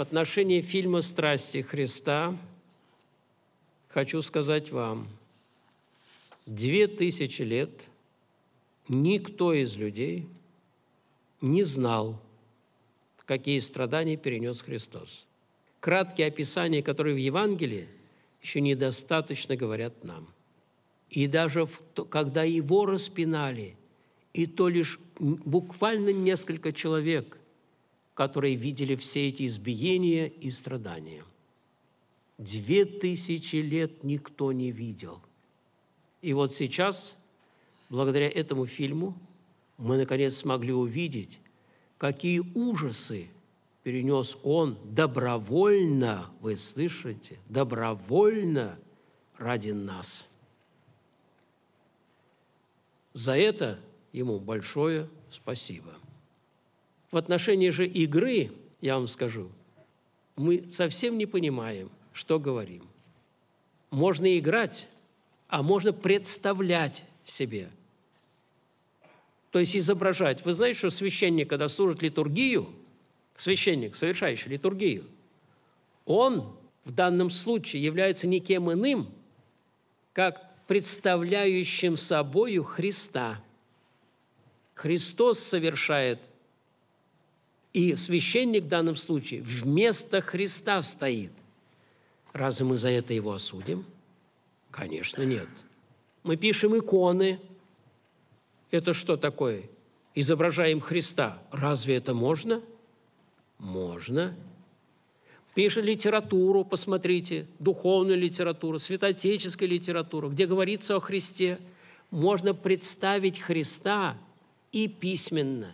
в отношении фильма «Страсти Христа» хочу сказать вам, две тысячи лет никто из людей не знал, какие страдания перенес Христос. Краткие описания, которые в Евангелии, еще недостаточно говорят нам. И даже в то, когда его распинали, и то лишь буквально несколько человек которые видели все эти избиения и страдания. Две тысячи лет никто не видел. И вот сейчас, благодаря этому фильму, мы наконец смогли увидеть, какие ужасы перенес он добровольно, вы слышите, добровольно ради нас. За это ему большое спасибо. В отношении же игры, я вам скажу, мы совсем не понимаем, что говорим. Можно играть, а можно представлять себе. То есть изображать. Вы знаете, что священник, когда служит литургию, священник, совершающий литургию, он в данном случае является никем иным, как представляющим собою Христа. Христос совершает и священник в данном случае вместо Христа стоит. Разве мы за это его осудим? Конечно, нет. Мы пишем иконы. Это что такое? Изображаем Христа. Разве это можно? Можно. Пишет литературу, посмотрите, духовную литературу, святоотеческую литературу, где говорится о Христе. Можно представить Христа и письменно,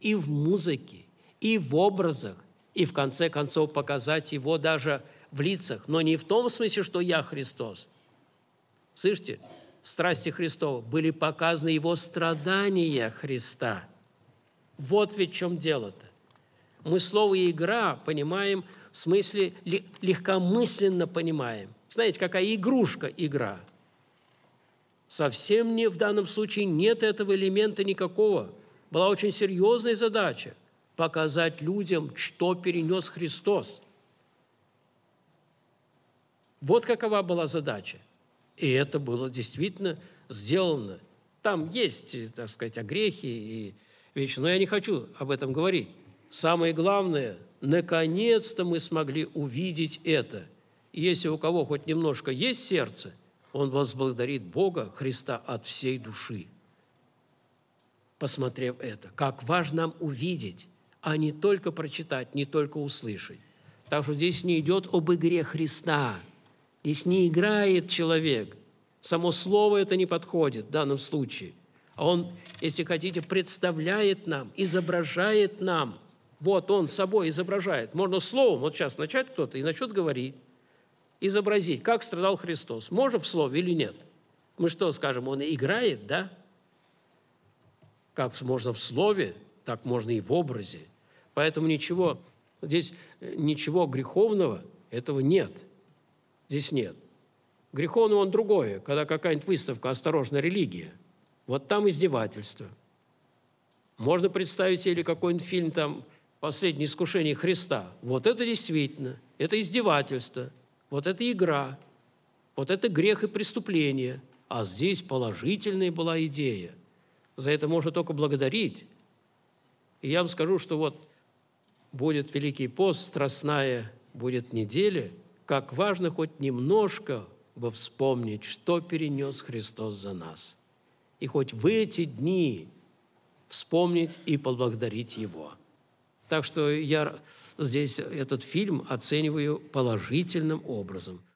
и в музыке, и в образах, и в конце концов показать Его даже в лицах, но не в том смысле, что я Христос. Слышите? в Страсти Христова были показаны Его страдания Христа. Вот ведь в чем дело-то. Мы слово «игра» понимаем в смысле легкомысленно понимаем. Знаете, какая игрушка игра – Совсем не, в данном случае нет этого элемента никакого. Была очень серьезная задача – показать людям, что перенес Христос. Вот какова была задача. И это было действительно сделано. Там есть, так сказать, огрехи и вещи, но я не хочу об этом говорить. Самое главное, наконец-то мы смогли увидеть это. И если у кого хоть немножко есть сердце, он возблагодарит Бога, Христа от всей души, посмотрев это. Как важно нам увидеть а не только прочитать, не только услышать. Так что здесь не идет об игре Христа. Здесь не играет человек. Само слово это не подходит в данном случае. а Он, если хотите, представляет нам, изображает нам. Вот он собой изображает. Можно словом, вот сейчас начать кто-то и начнет говорить, изобразить, как страдал Христос. Можно в слове или нет? Мы что скажем, он играет, да? Как можно в слове, так можно и в образе – Поэтому ничего, здесь э, ничего греховного этого нет. Здесь нет. Греховный он другое, когда какая-нибудь выставка «Осторожно, религия». Вот там издевательство. Можно представить себе, или какой-нибудь фильм там «Последнее искушение Христа». Вот это действительно, это издевательство, вот это игра, вот это грех и преступление. А здесь положительная была идея. За это можно только благодарить. И я вам скажу, что вот будет Великий пост, страстная будет неделя, как важно хоть немножко бы вспомнить, что перенес Христос за нас. И хоть в эти дни вспомнить и поблагодарить Его. Так что я здесь этот фильм оцениваю положительным образом.